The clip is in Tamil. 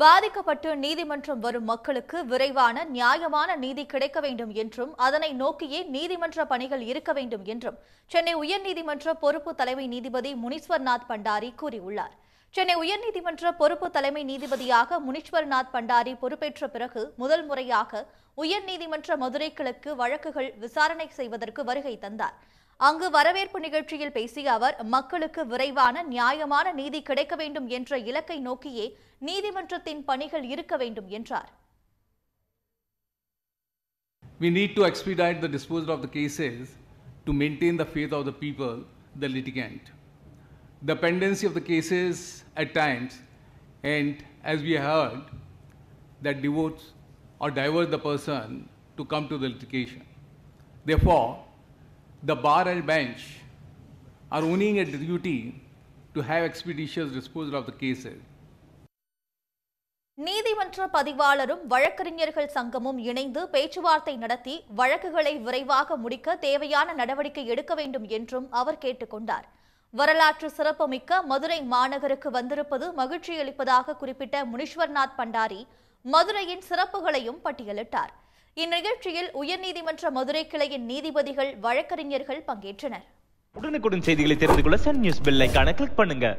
பாதிக்கப்பட்டு நீதிமன்றம் வரும் மக்களுக்கு விரைவான நியாயமான நீதி கிடைக்க வேண்டும் என்றும் அதனை நோக்கியே நீதிமன்ற பணிகள் இருக்க வேண்டும் என்றும் சென்னை உயர்நீதிமன்ற பொறுப்பு தலைமை நீதிபதி முனீஸ்வர்நாத் பண்டாரி கூறியுள்ளார் சென்னை உயர்நீதிமன்ற பொறுப்பு தலைமை நீதிபதியாக முனீஸ்வர்நாத் பண்டாரி பொறுப்பேற்ற பிறகு முதல் முறையாக உயர்நீதிமன்ற மதுரை கிழக்கு வழக்குகள் விசாரணை செய்வதற்கு வருகை தந்தார் அங்கு வரவேற்பு நிகழ்ச்சியில் பேசிய அவர் மக்களுக்கு விரைவான நியாயமான நீதி கிடைக்க வேண்டும் என்ற இலக்கை நோக்கியே நீதிமன்றத்தின் பணிகள் இருக்க வேண்டும் என்றார் We need to expedite the disposal of the cases to maintain the faith of the people, the litigant. The pendency of the cases at times, and as we heard, that devotes or diverts the person to come to the litigation. Therefore, the bar and bench are owning a duty to have expeditious disposal of the cases. நீதிமன்ற பதிவாளரும் வழக்கறிஞர்கள் சங்கமும் இணைந்து பேச்சுவார்த்தை நடத்தி வழக்குகளை விரைவாக முடிக்க தேவையான நடவடிக்கை எடுக்க வேண்டும் என்றும் அவர் கேட்டுக்கொண்டார் வரலாற்று சிறப்புமிக்க மதுரை மாநகருக்கு வந்திருப்பது மகிழ்ச்சியளிப்பதாக குறிப்பிட்ட முனீஸ்வர்நாத் பண்டாரி மதுரையின் சிறப்புகளையும் பட்டியலிட்டார் இந்நிகழ்ச்சியில் உயர்நீதிமன்ற மதுரை கிளையின் நீதிபதிகள் வழக்கறிஞர்கள் பங்கேற்றனர் உடனுக்குடன் செய்திகளை தெரிந்து கொள்ள சன் நியூஸ் பெல் கிளிக் பண்ணுங்க